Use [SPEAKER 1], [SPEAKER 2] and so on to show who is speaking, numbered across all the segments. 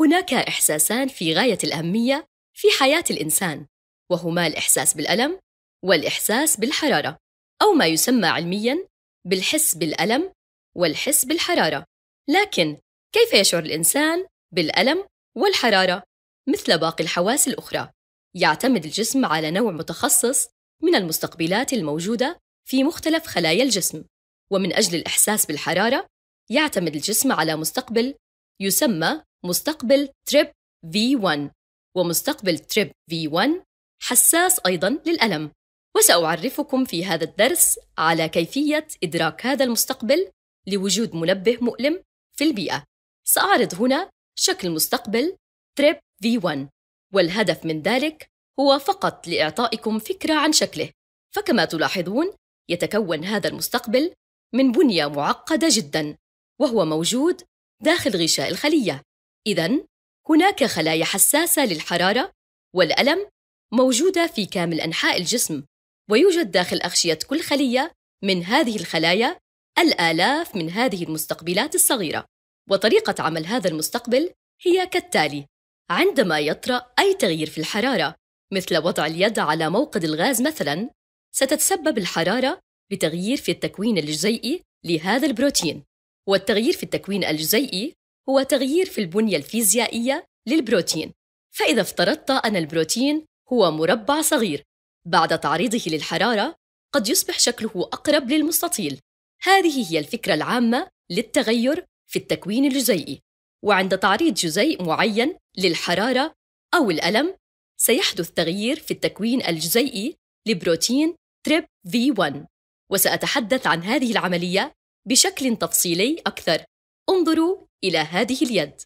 [SPEAKER 1] هناك إحساسان في غاية الأهمية في حياة الإنسان وهما الإحساس بالألم والإحساس بالحرارة أو ما يسمى علمياً بالحس بالألم والحس بالحرارة لكن كيف يشعر الإنسان بالألم والحرارة مثل باقي الحواس الأخرى؟ يعتمد الجسم على نوع متخصص من المستقبلات الموجودة في مختلف خلايا الجسم ومن أجل الإحساس بالحرارة يعتمد الجسم على مستقبل يسمى مستقبل تريب V1 ومستقبل تريب V1 حساس أيضاً للألم وسأعرفكم في هذا الدرس على كيفية إدراك هذا المستقبل لوجود منبه مؤلم في البيئة سأعرض هنا شكل مستقبل تريب V1 والهدف من ذلك هو فقط لإعطائكم فكرة عن شكله فكما تلاحظون يتكون هذا المستقبل من بنية معقدة جداً وهو موجود داخل غشاء الخلية إذا هناك خلايا حساسة للحرارة والألم موجودة في كامل أنحاء الجسم ويوجد داخل أغشية كل خلية من هذه الخلايا الآلاف من هذه المستقبلات الصغيرة وطريقة عمل هذا المستقبل هي كالتالي عندما يطرأ أي تغيير في الحرارة مثل وضع اليد على موقد الغاز مثلا ستتسبب الحرارة بتغيير في التكوين الجزيئي لهذا البروتين والتغيير في التكوين الجزيئي هو تغيير في البنية الفيزيائية للبروتين فإذا افترضت أن البروتين هو مربع صغير بعد تعريضه للحرارة قد يصبح شكله أقرب للمستطيل هذه هي الفكرة العامة للتغير في التكوين الجزيئي وعند تعريض جزيء معين للحرارة أو الألم سيحدث تغيير في التكوين الجزيئي لبروتين تريب في 1 وسأتحدث عن هذه العملية بشكل تفصيلي أكثر انظروا إلى هذه اليد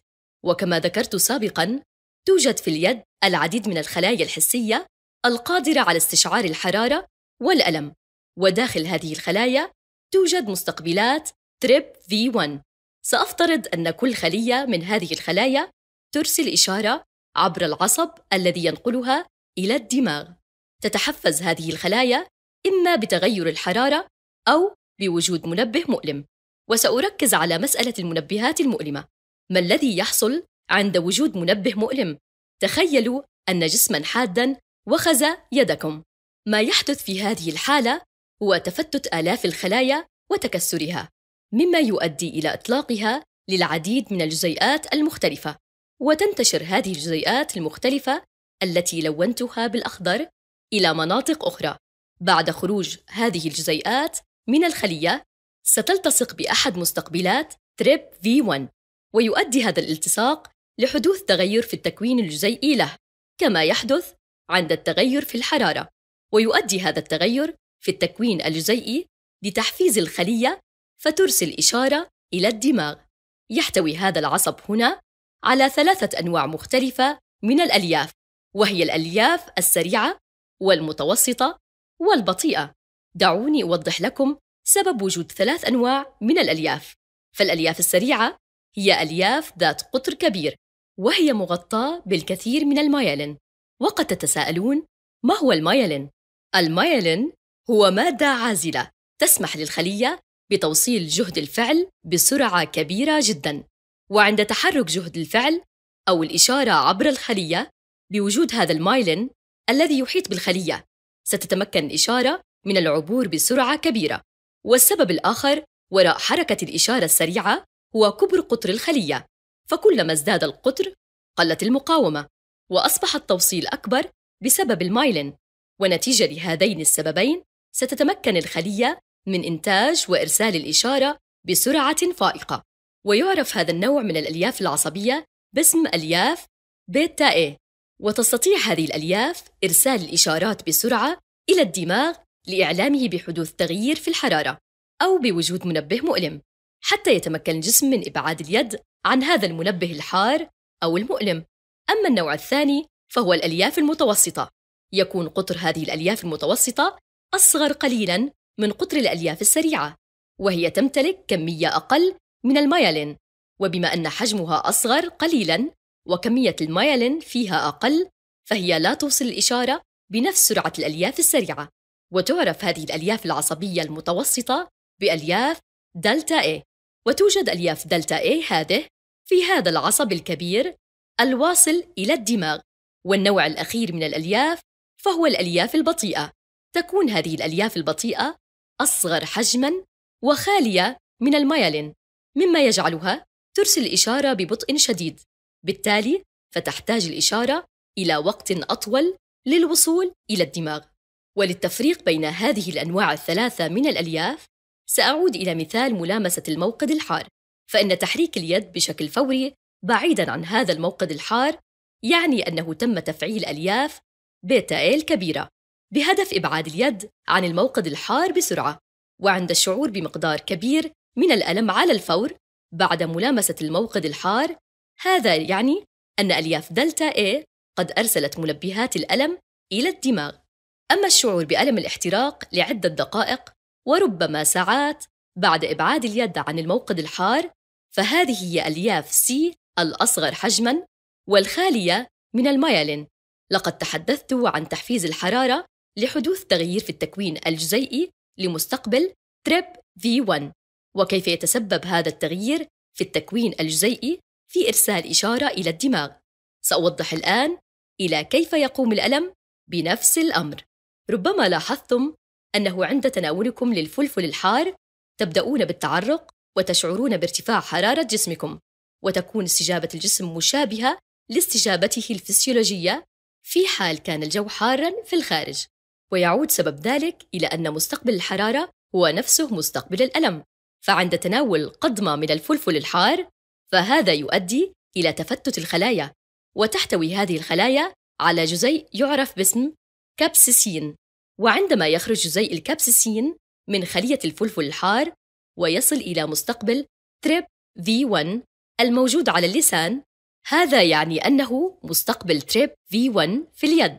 [SPEAKER 1] وكما ذكرت سابقا توجد في اليد العديد من الخلايا الحسية القادرة على استشعار الحرارة والألم وداخل هذه الخلايا توجد مستقبلات تريب V1 سأفترض أن كل خلية من هذه الخلايا ترسل إشارة عبر العصب الذي ينقلها إلى الدماغ تتحفز هذه الخلايا إما بتغير الحرارة أو بوجود منبه مؤلم وسأركز على مسألة المنبهات المؤلمة ما الذي يحصل عند وجود منبه مؤلم؟ تخيلوا أن جسما حادا وخز يدكم ما يحدث في هذه الحالة هو تفتت آلاف الخلايا وتكسرها مما يؤدي إلى إطلاقها للعديد من الجزيئات المختلفة وتنتشر هذه الجزيئات المختلفة التي لونتها بالأخضر إلى مناطق أخرى بعد خروج هذه الجزيئات من الخلية ستلتصق بأحد مستقبلات تريب V1 ويؤدي هذا الالتصاق لحدوث تغير في التكوين الجزيئي له كما يحدث عند التغير في الحرارة ويؤدي هذا التغير في التكوين الجزيئي لتحفيز الخلية فترسل إشارة إلى الدماغ يحتوي هذا العصب هنا على ثلاثة أنواع مختلفة من الألياف وهي الألياف السريعة والمتوسطة والبطيئة دعوني أوضح لكم سبب وجود ثلاث أنواع من الألياف فالألياف السريعة هي ألياف ذات قطر كبير وهي مغطاة بالكثير من المايلين وقد تتساءلون ما هو المايلين؟ المايلين هو مادة عازلة تسمح للخلية بتوصيل جهد الفعل بسرعة كبيرة جدا وعند تحرك جهد الفعل أو الإشارة عبر الخلية بوجود هذا المايلين الذي يحيط بالخلية ستتمكن الإشارة من العبور بسرعة كبيرة والسبب الآخر وراء حركة الإشارة السريعة هو كبر قطر الخلية فكلما ازداد القطر قلت المقاومة وأصبح التوصيل أكبر بسبب المايلين ونتيجة لهذين السببين ستتمكن الخلية من إنتاج وإرسال الإشارة بسرعة فائقة ويعرف هذا النوع من الألياف العصبية باسم ألياف بيتا إيه وتستطيع هذه الألياف إرسال الإشارات بسرعة إلى الدماغ لإعلامه بحدوث تغيير في الحرارة أو بوجود منبه مؤلم حتى يتمكن الجسم من إبعاد اليد عن هذا المنبه الحار أو المؤلم أما النوع الثاني فهو الألياف المتوسطة يكون قطر هذه الألياف المتوسطة أصغر قليلاً من قطر الألياف السريعة وهي تمتلك كمية أقل من الميالين وبما أن حجمها أصغر قليلاً وكمية الميالين فيها أقل فهي لا توصل الإشارة بنفس سرعة الألياف السريعة وتعرف هذه الألياف العصبية المتوسطة بألياف دلتا A وتوجد ألياف دلتا A هذه في هذا العصب الكبير الواصل إلى الدماغ والنوع الأخير من الألياف فهو الألياف البطيئة تكون هذه الألياف البطيئة أصغر حجماً وخالية من الميالين مما يجعلها ترسل الإشارة ببطء شديد بالتالي فتحتاج الإشارة إلى وقت أطول للوصول إلى الدماغ وللتفريق بين هذه الأنواع الثلاثة من الألياف سأعود إلى مثال ملامسة الموقد الحار، فإن تحريك اليد بشكل فوري بعيداً عن هذا الموقد الحار يعني أنه تم تفعيل ألياف بيتا إيل كبيرة بهدف إبعاد اليد عن الموقد الحار بسرعة، وعند الشعور بمقدار كبير من الألم على الفور بعد ملامسة الموقد الحار، هذا يعني أن ألياف دلتا A قد أرسلت منبهات الألم إلى الدماغ. أما الشعور بألم الاحتراق لعدة دقائق وربما ساعات بعد إبعاد اليد عن الموقد الحار فهذه هي ألياف سي الأصغر حجماً والخالية من الميالين لقد تحدثت عن تحفيز الحرارة لحدوث تغيير في التكوين الجزيئي لمستقبل تريب في 1 وكيف يتسبب هذا التغيير في التكوين الجزيئي في إرسال إشارة إلى الدماغ سأوضح الآن إلى كيف يقوم الألم بنفس الأمر ربما لاحظتم أنه عند تناولكم للفلفل الحار تبدأون بالتعرق وتشعرون بارتفاع حرارة جسمكم وتكون استجابة الجسم مشابهة لاستجابته الفسيولوجية في حال كان الجو حارا في الخارج ويعود سبب ذلك إلى أن مستقبل الحرارة هو نفسه مستقبل الألم فعند تناول قضمة من الفلفل الحار فهذا يؤدي إلى تفتت الخلايا وتحتوي هذه الخلايا على جزيء يعرف باسم كابسيسين وعندما يخرج جزيء الكابسيسين من خلية الفلفل الحار ويصل إلى مستقبل تريب V1 الموجود على اللسان هذا يعني أنه مستقبل تريب V1 في اليد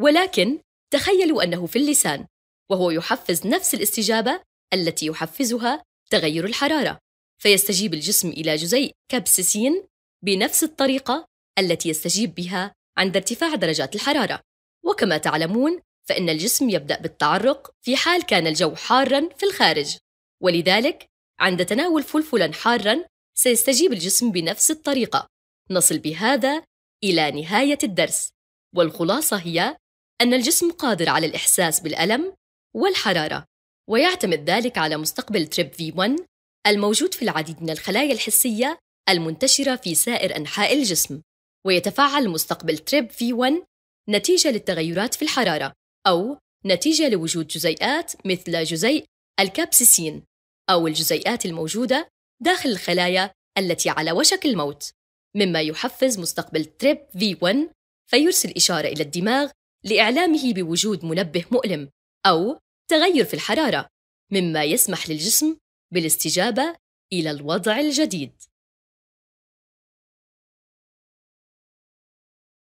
[SPEAKER 1] ولكن تخيلوا أنه في اللسان وهو يحفز نفس الاستجابة التي يحفزها تغير الحرارة فيستجيب الجسم إلى جزيء كابسيسين بنفس الطريقة التي يستجيب بها عند ارتفاع درجات الحرارة وكما تعلمون فإن الجسم يبدأ بالتعرق في حال كان الجو حارًا في الخارج، ولذلك عند تناول فلفلًا حارًا سيستجيب الجسم بنفس الطريقة. نصل بهذا إلى نهاية الدرس، والخلاصة هي أن الجسم قادر على الإحساس بالألم والحرارة، ويعتمد ذلك على مستقبل تريب في 1 الموجود في العديد من الخلايا الحسية المنتشرة في سائر أنحاء الجسم، ويتفاعل مستقبل تريب في 1 نتيجة للتغيرات في الحرارة، أو نتيجة لوجود جزيئات مثل جزيء الكابسيسين أو الجزيئات الموجودة داخل الخلايا التي على وشك الموت مما يحفز مستقبل تريب في 1 فيرسل إشارة إلى الدماغ لإعلامه بوجود منبه مؤلم أو تغير في الحرارة مما يسمح للجسم بالاستجابة إلى الوضع الجديد